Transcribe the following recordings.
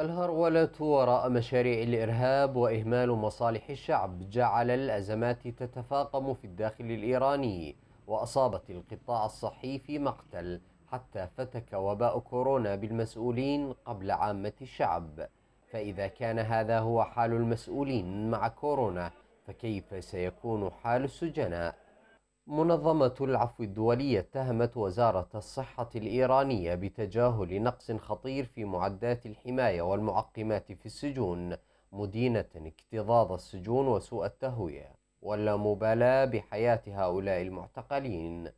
الهرولة وراء مشاريع الإرهاب وإهمال مصالح الشعب جعل الأزمات تتفاقم في الداخل الإيراني وأصابت القطاع الصحي في مقتل حتى فتك وباء كورونا بالمسؤولين قبل عامة الشعب فإذا كان هذا هو حال المسؤولين مع كورونا فكيف سيكون حال السجناء؟ منظمة العفو الدولية اتهمت وزارة الصحة الإيرانية بتجاهل نقص خطير في معدات الحماية والمعقمات في السجون مدينة اكتظاظ السجون وسوء التهوية واللامبالاة بحياة هؤلاء المعتقلين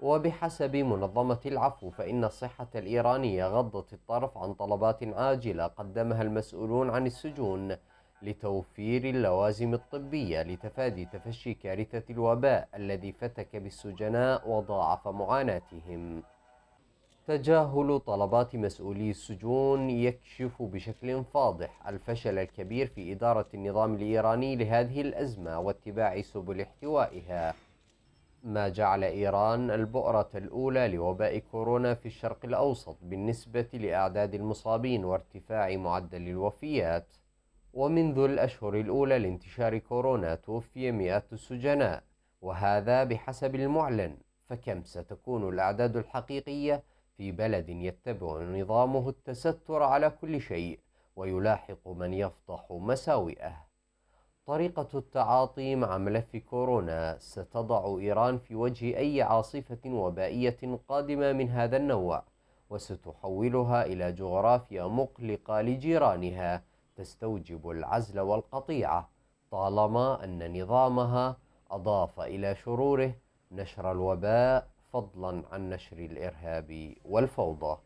وبحسب منظمة العفو فإن الصحة الإيرانية غضت الطرف عن طلبات عاجلة قدمها المسؤولون عن السجون لتوفير اللوازم الطبية لتفادي تفشي كارثة الوباء الذي فتك بالسجناء وضاعف معاناتهم تجاهل طلبات مسؤولي السجون يكشف بشكل فاضح الفشل الكبير في إدارة النظام الإيراني لهذه الأزمة واتباع سبل احتوائها ما جعل إيران البؤرة الأولى لوباء كورونا في الشرق الأوسط بالنسبة لأعداد المصابين وارتفاع معدل الوفيات ومنذ الأشهر الأولى لانتشار كورونا توفي مئات السجناء وهذا بحسب المعلن فكم ستكون الأعداد الحقيقية في بلد يتبع نظامه التستر على كل شيء ويلاحق من يفضح مساوئه طريقة التعاطي مع ملف كورونا ستضع إيران في وجه أي عاصفة وبائية قادمة من هذا النوع وستحولها إلى جغرافيا مقلقة لجيرانها تستوجب العزل والقطيعة طالما أن نظامها أضاف إلى شروره نشر الوباء فضلا عن نشر الإرهاب والفوضى